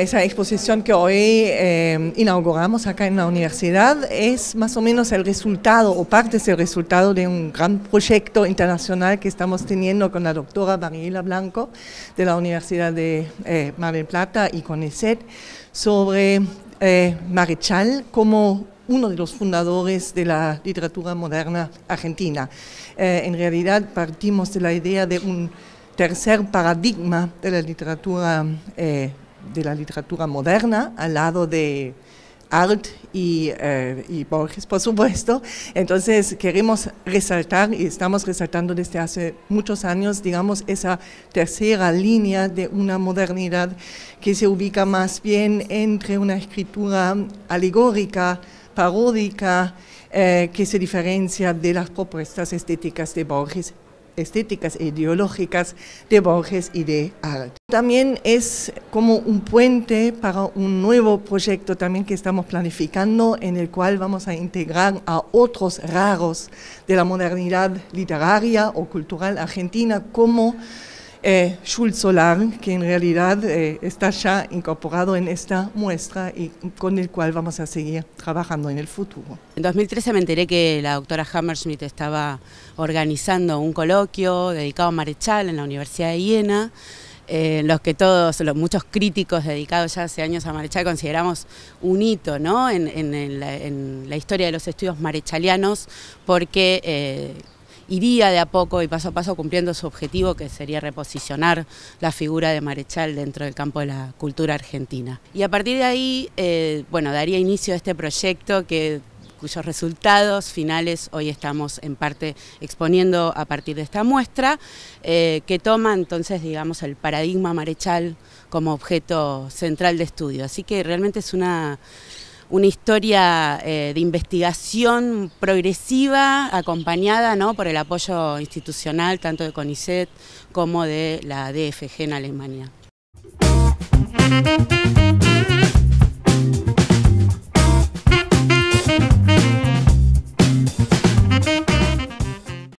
esa exposición que hoy eh, inauguramos acá en la universidad es más o menos el resultado o parte del resultado de un gran proyecto internacional que estamos teniendo con la doctora Mariela Blanco de la Universidad de eh, Mar del Plata y con ESET sobre eh, Marechal como uno de los fundadores de la literatura moderna argentina. en realidad partimos de la idea de un tercer paradigma de la literatura de la literatura moderna al lado de Art eh, y, Borges, por supuesto. Entonces queremos resaltar y estamos resaltando desde hace muchos años, digamos, esa tercera línea de una modernidad que se ubica más bien entre una escritura alegórica, paródica, eh, que se diferencia de las propuestas estéticas de Borges estéticas e ideológicas de Borges y de Art. También es como un puente para un nuevo proyecto también que estamos planificando en el cual vamos a integrar a otros raros de la modernidad literaria o cultural argentina como eh, Solar, que en realidad eh, está ya incorporado en esta muestra y con el cual vamos a seguir trabajando en el futuro. En 2013 me enteré que la doctora Hammersmith estaba organizando un coloquio dedicado a Marechal en la Universidad de Hiena, eh, los que todos, los, muchos críticos dedicados ya hace años a Marechal consideramos un hito ¿no? en, la, en la, historia de los estudios marechalianos porque eh, iría de a poco y paso a paso cumpliendo su objetivo, que sería reposicionar la figura de Marechal dentro del campo de la cultura argentina. Y a partir de ahí, eh, bueno, daría inicio a este proyecto que cuyos resultados finales hoy estamos en parte exponiendo a partir de esta muestra, eh, que toma entonces, digamos, el paradigma marechal como objeto central de estudio. Así que realmente es una una historia eh, de investigación progresiva acompañada por el apoyo institucional tanto de CONICET como de la DFG en Alemania.